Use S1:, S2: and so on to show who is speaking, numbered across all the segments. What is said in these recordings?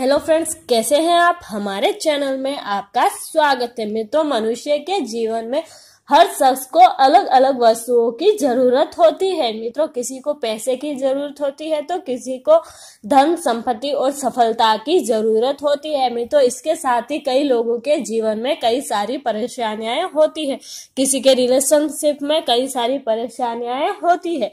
S1: hello friends कैसे हैं आप हमारे चैनल में आपका स्वागत है मित्रों मनुष्य के जीवन में हर शख्स को अलग अलग वस्तुओं की जरूरत होती है मित्रों किसी को पैसे की जरूरत होती है तो किसी को धन संपत्ति और सफलता की जरूरत होती है मित्रों इसके साथ ही कई लोगों के जीवन में कई सारी परेशानियां होती है किसी के रिलेशनशिप में कई सारी परेशानियां होती है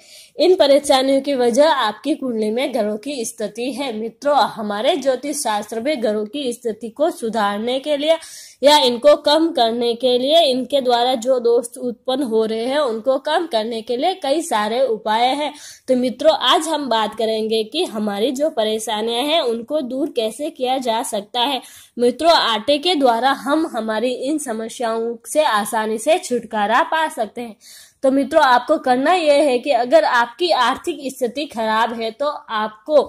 S1: इन परेशानियों की वजह आपकी कुंडली में घरों की स्थिति है मित्रों हमारे ज्योतिष शास्त्र में घरों की स्थिति को सुधारने के लिए या इनको कम करने के लिए इनके द्वारा जो दोष उत्पन्न हो रहे हैं उनको कम करने के लिए कई सारे उपाय हैं तो मित्रों आज हम बात करेंगे कि हमारी जो परेशानियां हैं उनको दूर कैसे किया जा सकता है मित्रों आटे के द्वारा हम हमारी इन समस्याओं से आसानी से छुटकारा पा सकते हैं तो मित्रों आपको करना यह है कि अगर आपकी आर्थिक स्थिति खराब है तो आपको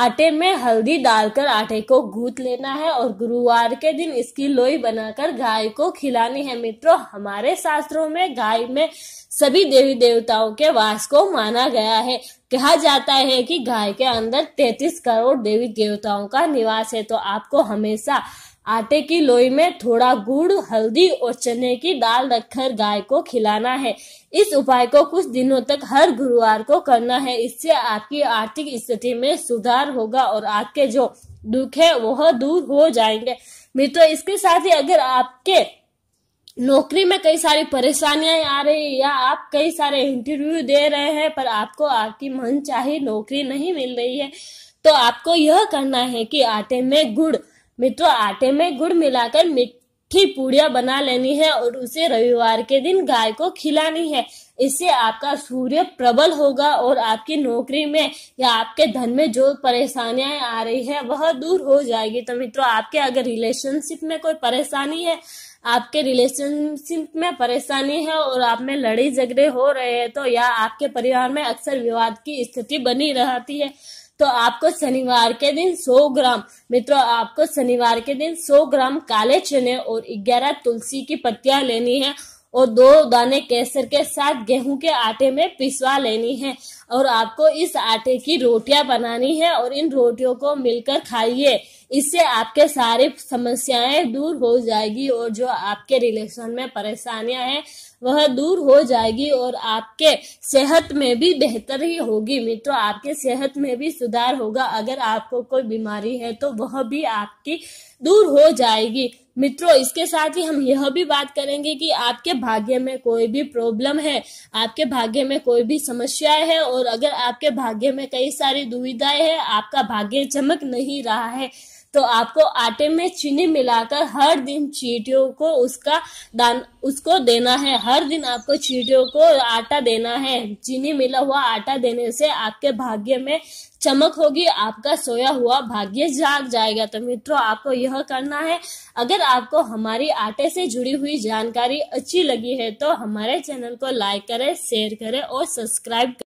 S1: आटे में हल्दी डालकर आटे को गूथ लेना है और गुरुवार के दिन इसकी लोई बनाकर गाय को खिलानी है मित्रों हमारे शास्त्रों में गाय में सभी देवी देवताओं के वास को माना गया है कहा जाता है कि गाय के अंदर 33 करोड़ देवी देवताओं का निवास है तो आपको हमेशा आटे की लोई में थोड़ा गुड़ हल्दी और चने की दाल रखकर गाय को खिलाना है इस उपाय को कुछ दिनों तक हर गुरुवार को करना है इससे आपकी आर्थिक स्थिति में सुधार होगा और आपके जो दुख है वह दूर हो जाएंगे मित्रों इसके साथ ही अगर आपके नौकरी में कई सारी परेशानियां आ रही है या आप कई सारे इंटरव्यू दे रहे हैं पर आपको आपकी मन चाहे नौकरी नहीं मिल रही है तो आपको यह करना है कि आटे में गुड़ मित्रों आटे में गुड़ मिलाकर मीठी पूड़िया बना लेनी है और उसे रविवार के दिन गाय को खिलानी है इससे आपका सूर्य प्रबल होगा और आपकी नौकरी में या आपके धन में जो परेशानियां आ रही है वह दूर हो जाएगी तो मित्रों आपके अगर रिलेशनशिप में कोई परेशानी है आपके रिलेशनशिप में परेशानी है और आप में लड़ाई झगड़े हो रहे हैं तो या आपके परिवार में अक्सर विवाद की स्थिति बनी रहती है तो आपको शनिवार के दिन 100 ग्राम मित्रों आपको शनिवार के दिन 100 ग्राम काले चने और 11 तुलसी की पत्तियां लेनी है और दो दाने केसर के साथ गेहूं के आटे में पिसवा लेनी है और आपको इस आटे की रोटियां बनानी है और इन रोटियों को मिलकर खाइए इससे आपके सारी समस्याएं दूर हो जाएगी और जो आपके रिलेशन में परेशानियां हैं वह दूर हो जाएगी और आपके सेहत में भी बेहतर ही होगी मित्रों आपके सेहत में भी सुधार होगा अगर आपको कोई बीमारी है तो वह भी आपकी दूर हो जाएगी मित्रों इसके साथ ही हम यह भी बात करेंगे कि आपके भाग्य में कोई भी प्रॉब्लम है आपके भाग्य में कोई भी समस्या है और अगर आपके भाग्य में कई सारी दुविधाएं हैं आपका भाग्य चमक नहीं रहा है तो आपको आटे में चीनी मिलाकर हर दिन चीटियों को उसका दान उसको देना है हर दिन आपको चीटियों को आटा देना है चीनी मिला हुआ आटा देने से आपके भाग्य में चमक होगी आपका सोया हुआ भाग्य जाग जाएगा तो मित्रों आपको यह करना है अगर आपको हमारी आटे से जुड़ी हुई जानकारी अच्छी लगी है तो हमारे चैनल को लाइक करें शेयर करें और सब्सक्राइब